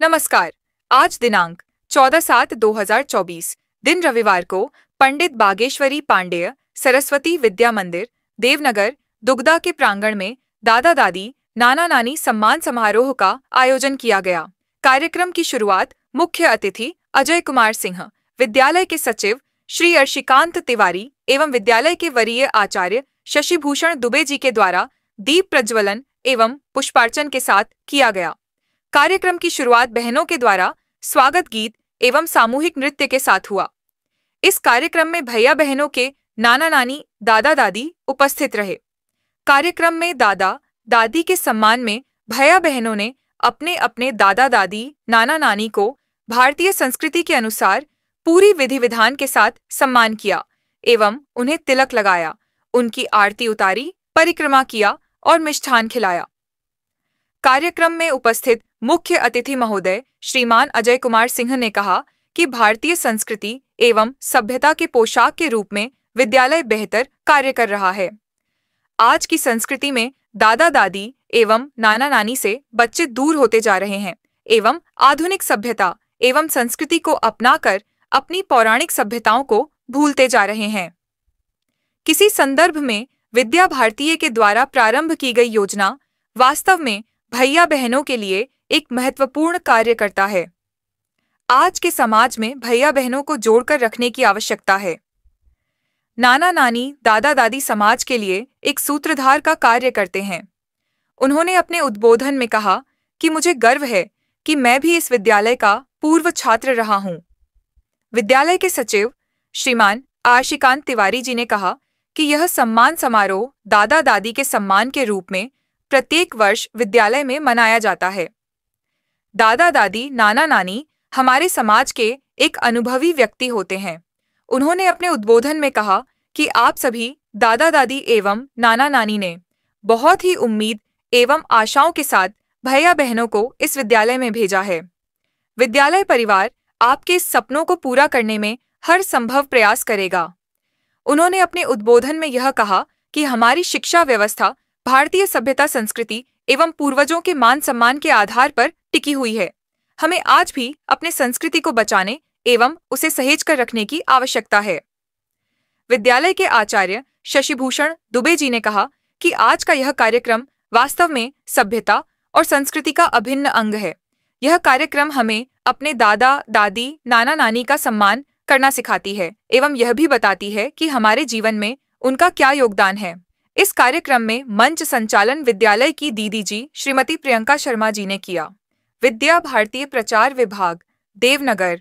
नमस्कार आज दिनांक 14 सात 2024 दिन रविवार को पंडित बागेश्वरी पांडेय सरस्वती विद्या मंदिर देवनगर दुगदा के प्रांगण में दादा दादी नाना नानी सम्मान समारोह का आयोजन किया गया कार्यक्रम की शुरुआत मुख्य अतिथि अजय कुमार सिंह विद्यालय के सचिव श्री अर्शिकांत तिवारी एवं विद्यालय के वरीय आचार्य शशिभूषण दुबे जी के द्वारा दीप प्रज्वलन एवं पुष्पार्चन के साथ किया गया कार्यक्रम की शुरुआत बहनों के द्वारा स्वागत गीत एवं सामूहिक नृत्य के साथ हुआ इस कार्यक्रम में भैया बहनों के नाना नानी दादा दादी उपस्थित रहे कार्यक्रम में दादा दादी के सम्मान में भैया बहनों ने अपने अपने दादा दादी नाना नानी को भारतीय संस्कृति के अनुसार पूरी विधि विधान के साथ सम्मान किया एवं उन्हें तिलक लगाया उनकी आरती उतारी परिक्रमा किया और मिष्ठान खिलाया कार्यक्रम में उपस्थित मुख्य अतिथि महोदय श्रीमान अजय कुमार सिंह ने कहा कि भारतीय संस्कृति एवं सभ्यता के पोशाक के रूप में विद्यालय बेहतर कार्य कर रहा है आज की संस्कृति में दादा दादी एवं नाना नानी से बच्चे दूर होते जा रहे हैं एवं आधुनिक सभ्यता एवं संस्कृति को अपनाकर अपनी पौराणिक सभ्यताओं को भूलते जा रहे हैं किसी संदर्भ में विद्या भारतीय के द्वारा प्रारंभ की गई योजना वास्तव में भैया बहनों के लिए एक महत्वपूर्ण कार्य करता है आज के समाज में भैया बहनों को जोड़कर रखने की आवश्यकता है नाना नानी दादा दादी समाज के लिए एक सूत्रधार का कार्य करते हैं उन्होंने अपने उद्बोधन में कहा कि मुझे गर्व है कि मैं भी इस विद्यालय का पूर्व छात्र रहा हूं विद्यालय के सचिव श्रीमान आशिकांत तिवारी जी ने कहा कि यह सम्मान समारोह दादा दादी के सम्मान के रूप में प्रत्येक वर्ष विद्यालय में मनाया जाता है दादा दादी नाना नानी हमारे समाज के एक अनुभवी व्यक्ति होते हैं उन्होंने अपने उद्बोधन में कहा कि आप सभी दादा दादी एवं नाना नानी ने बहुत ही उम्मीद एवं आशाओं के साथ भैया बहनों को इस विद्यालय में भेजा है विद्यालय परिवार आपके सपनों को पूरा करने में हर संभव प्रयास करेगा उन्होंने अपने उद्बोधन में यह कहा कि हमारी शिक्षा व्यवस्था भारतीय सभ्यता संस्कृति एवं पूर्वजों के मान सम्मान के आधार पर टिकी हुई है हमें आज भी अपने संस्कृति को बचाने एवं उसे सहेज कर रखने की आवश्यकता है विद्यालय के आचार्य शशिभूषण दुबे जी ने कहा कि आज का यह कार्यक्रम वास्तव में सभ्यता और संस्कृति का अभिन्न अंग है यह कार्यक्रम हमें अपने दादा दादी नाना नानी का सम्मान करना सिखाती है एवं यह भी बताती है कि हमारे जीवन में उनका क्या योगदान है इस कार्यक्रम में मंच संचालन विद्यालय की दीदी जी श्रीमती प्रियंका शर्मा जी ने किया विद्या भारतीय प्रचार विभाग देवनगर